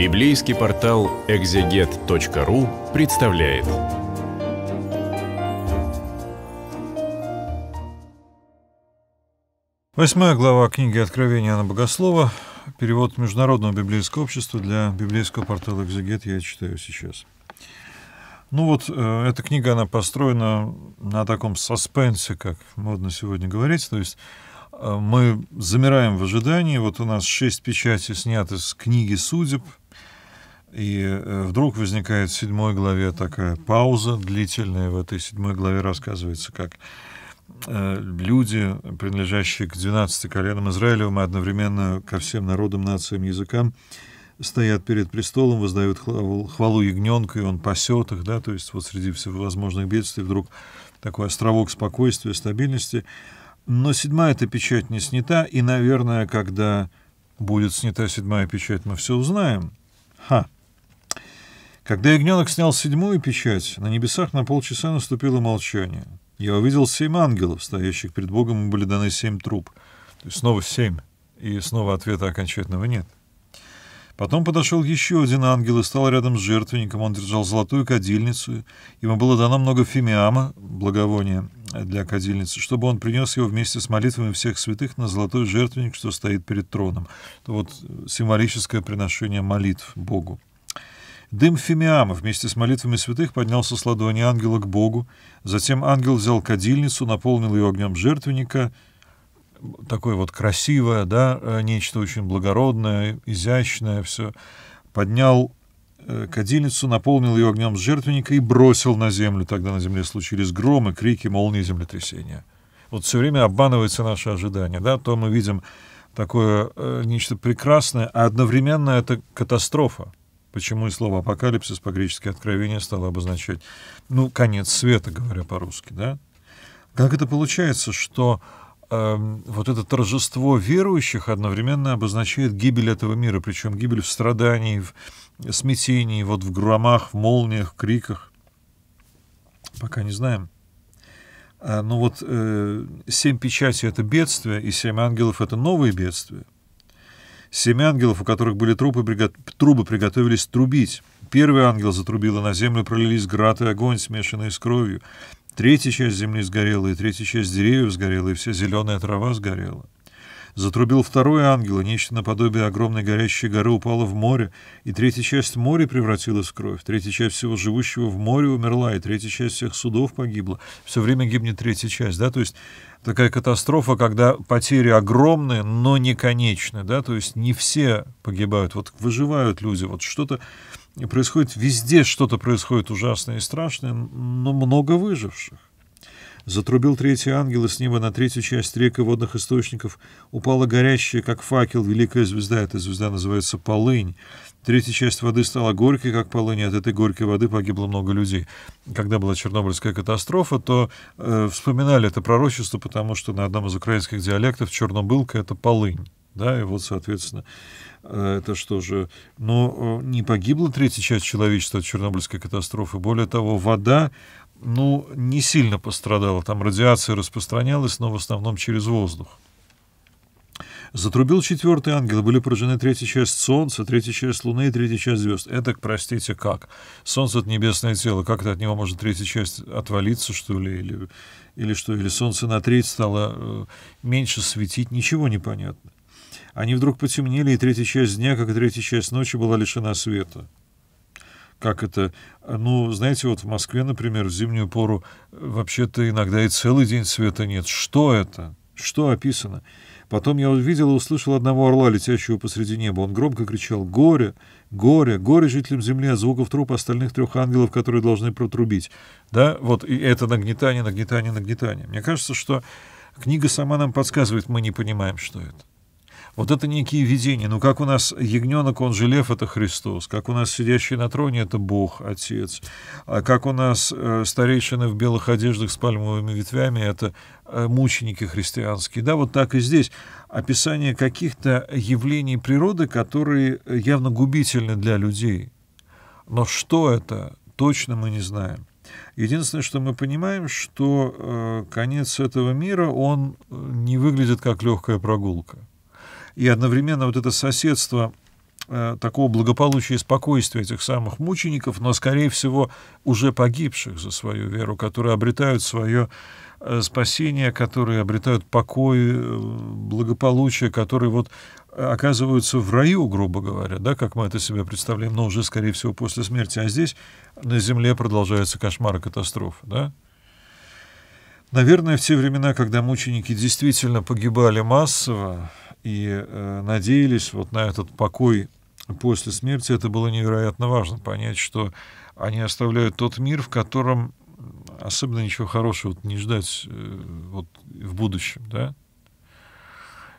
Библейский портал экзегет.ру представляет. Восьмая глава книги Откровения на Богослова. Перевод Международного библейского общества для библейского портала «Экзегет» я читаю сейчас. Ну вот, э, эта книга, она построена на таком саспенсе, как модно сегодня говорить. То есть э, мы замираем в ожидании. Вот у нас шесть печатей сняты с книги судеб – и э, вдруг возникает в седьмой главе такая пауза длительная. В этой седьмой главе рассказывается, как э, люди, принадлежащие к 12 коленам Израилевым, и одновременно ко всем народам, нациям, языкам, стоят перед престолом, воздают хвалу, хвалу ягненка, и он пасет их, да, то есть вот среди всевозможных бедствий вдруг такой островок спокойствия, стабильности. Но седьмая эта печать не снята, и, наверное, когда будет снята седьмая печать, мы все узнаем. Ха! Когда ягненок снял седьмую печать, на небесах на полчаса наступило молчание. Я увидел семь ангелов, стоящих перед Богом, и были даны семь труб. То есть снова семь, и снова ответа окончательного нет. Потом подошел еще один ангел и стал рядом с жертвенником. Он держал золотую кадильницу. Ему было дано много фимиама, благовония э, для кадильницы, чтобы он принес его вместе с молитвами всех святых на золотой жертвенник, что стоит перед троном. Это вот э, символическое приношение молитв Богу. Дым фимиама вместе с молитвами святых поднялся с ладони ангела к Богу. Затем ангел взял кадильницу, наполнил ее огнем жертвенника. Такое вот красивое, да, э, нечто очень благородное, изящное все. Поднял э, кадильницу, наполнил ее огнем с жертвенника и бросил на землю. Тогда на земле случились громы, крики, молнии, землетрясения. Вот все время обманывается наше ожидание, да, то мы видим такое э, нечто прекрасное, а одновременно это катастрофа. Почему и слово апокалипсис по-гречески откровение стало обозначать, ну, конец света, говоря по-русски, да? Как это получается, что э, вот это торжество верующих одновременно обозначает гибель этого мира, причем гибель в страдании, в смятении, вот в громах, в молниях, в криках? Пока не знаем. А, ну вот э, семь печатей — это бедствие, и семь ангелов — это новые бедствия. Семь ангелов, у которых были трупы, трубы, приготовились трубить. Первый ангел затрубил, и на землю пролились град и огонь, смешанные с кровью. Третья часть земли сгорела, и третья часть деревьев сгорела, и вся зеленая трава сгорела. Затрубил второй ангел, и нечто наподобие огромной горящей горы упало в море, и третья часть моря превратилась в кровь, третья часть всего живущего в море умерла, и третья часть всех судов погибла. Все время гибнет третья часть, да, то есть такая катастрофа, когда потери огромные, но не конечные, да, то есть не все погибают, вот выживают люди, вот что-то происходит, везде что-то происходит ужасное и страшное, но много выживших. Затрубил третий ангел, и с неба на третью часть рек и водных источников упала горящая, как факел, великая звезда. Эта звезда называется Полынь. Третья часть воды стала горькой, как полынь, И от этой горькой воды погибло много людей. Когда была Чернобыльская катастрофа, то э, вспоминали это пророчество, потому что на одном из украинских диалектов Чернобылка — это полынь. Да, и вот, соответственно, э, это что же... Но ну, э, не погибла третья часть человечества от Чернобыльской катастрофы. Более того, вода ну, не сильно пострадала. Там радиация распространялась, но в основном через воздух. Затрубил четвертый ангел, были поражены третья часть Солнца, третья часть Луны и третья часть звезд. Это, простите, как? Солнце — это небесное тело. как это от него может третья часть отвалиться, что ли, или, или что? Или Солнце на треть стало э, меньше светить? Ничего не понятно. Они вдруг потемнели, и третья часть дня, как и третья часть ночи, была лишена света как это? Ну, знаете, вот в Москве, например, в зимнюю пору э, вообще-то иногда и целый день света нет. Что это? Что описано? Потом я увидел и услышал одного орла, летящего посреди неба. Он громко кричал «Горе! Горе! Горе жителям земли от звуков труп остальных трех ангелов, которые должны протрубить». Да, вот и это нагнетание, нагнетание, нагнетание. Мне кажется, что книга сама нам подсказывает, мы не понимаем, что это. Вот это некие видения. Ну, как у нас ягненок, он же лев, это Христос. Как у нас сидящий на троне, это Бог, Отец. А как у нас э, старейшины в белых одеждах с пальмовыми ветвями, это э, мученики христианские. Да, вот так и здесь. Описание каких-то явлений природы, которые э, явно губительны для людей. Но что это, точно мы не знаем. Единственное, что мы понимаем, что э, конец этого мира, он э, не выглядит как легкая прогулка. И одновременно вот это соседство э, такого благополучия и спокойствия этих самых мучеников, но, скорее всего, уже погибших за свою веру, которые обретают свое э, спасение, которые обретают покой, э, благополучие, которые вот оказываются в раю, грубо говоря, да, как мы это себе представляем, но уже, скорее всего, после смерти. А здесь на земле продолжаются кошмары, катастрофы, да? Наверное, в те времена, когда мученики действительно погибали массово, и э, надеялись вот на этот покой после смерти, это было невероятно важно, понять, что они оставляют тот мир, в котором особенно ничего хорошего не ждать э, вот, в будущем, да,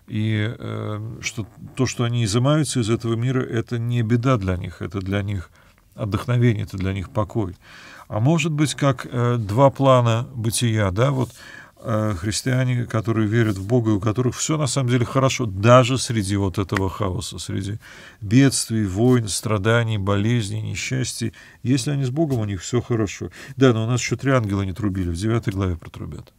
и э, что то, что они изымаются из этого мира, это не беда для них, это для них отдохновение, это для них покой. А может быть, как э, два плана бытия, да, вот Э, христиане, которые верят в Бога, и у которых все на самом деле хорошо, даже среди вот этого хаоса, среди бедствий, войн, страданий, болезней, несчастий. Если они с Богом, у них все хорошо. Да, но у нас еще три ангела не трубили, в девятой главе протрубят.